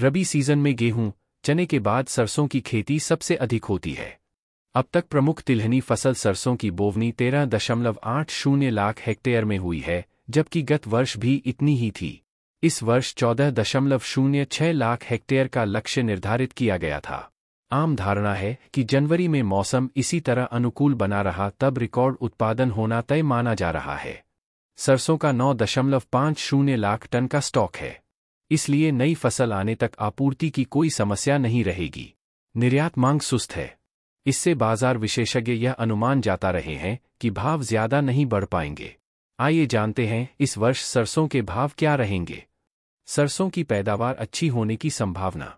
रबी season में गेहूं, चने के बाद सरसों की खेती सबसे अधिक होती है अब तक प्रमुख तिलहनी फसल सरसों की बोवनी तेरह दशमलव आठ शून्य लाख हेक्टेयर में हुई है जबकि गत वर्ष भी इतनी ही थी इस वर्ष चौदह दशमलव शून्य छह लाख हेक्टेयर का लक्ष्य निर्धारित किया गया था आम धारणा है कि जनवरी में मौसम इसी तरह अनुकूल बना रहा तब रिकॉर्ड उत्पादन होना तय माना जा रहा है सरसों का नौ दशमलव पांच शून्य लाख टन का स्टॉक है इसलिए नई फसल आने तक आपूर्ति की कोई समस्या नहीं रहेगी निर्यात मांग सुस्त है इससे बाजार विशेषज्ञ यह अनुमान जाता रहे हैं कि भाव ज्यादा नहीं बढ़ पाएंगे आइए जानते हैं इस वर्ष सरसों के भाव क्या रहेंगे सरसों की पैदावार अच्छी होने की संभावना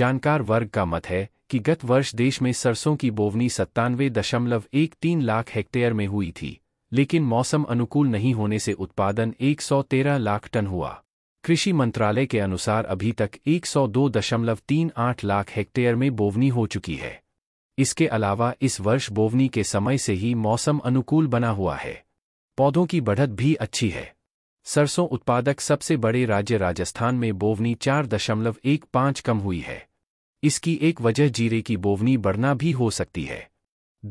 जानकार वर्ग का मत है कि गत वर्ष देश में सरसों की बोवनी सत्तानवे दशमलव एक तीन लाख हेक्टेयर में हुई थी लेकिन मौसम अनुकूल नहीं होने से उत्पादन 113 लाख टन हुआ कृषि मंत्रालय के अनुसार अभी तक 102.38 लाख हेक्टेयर में बोवनी हो चुकी है इसके अलावा इस वर्ष बोवनी के समय से ही मौसम अनुकूल बना हुआ है पौधों की बढ़त भी अच्छी है सरसों उत्पादक सबसे बड़े राज्य राजस्थान में बोवनी चार दशमलव एक पाँच कम हुई है इसकी एक वजह जीरे की बोवनी बढ़ना भी हो सकती है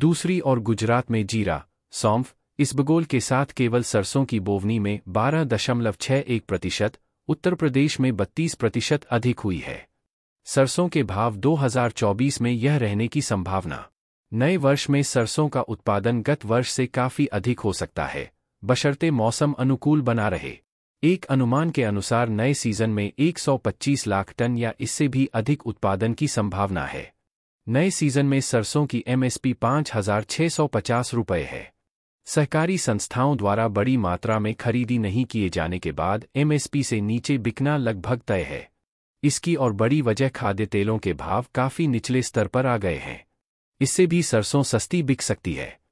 दूसरी और गुजरात में जीरा सौंफ इसबगोल के साथ केवल सरसों की बोवनी में बारह दशमलव छह एक प्रतिशत उत्तर प्रदेश में 32 प्रतिशत अधिक हुई है सरसों के भाव 2024 में यह रहने की संभावना नए वर्ष में सरसों का उत्पादन गत वर्ष से काफी अधिक हो सकता है बशर्ते मौसम अनुकूल बना रहे एक अनुमान के अनुसार नए सीजन में 125 लाख टन या इससे भी अधिक उत्पादन की संभावना है नए सीजन में सरसों की एमएसपी 5650 रुपये है सहकारी संस्थाओं द्वारा बड़ी मात्रा में खरीदी नहीं किए जाने के बाद एमएसपी से नीचे बिकना लगभग तय है इसकी और बड़ी वजह खाद्य तेलों के भाव काफी निचले स्तर पर आ गए हैं इससे भी सरसों सस्ती बिक सकती है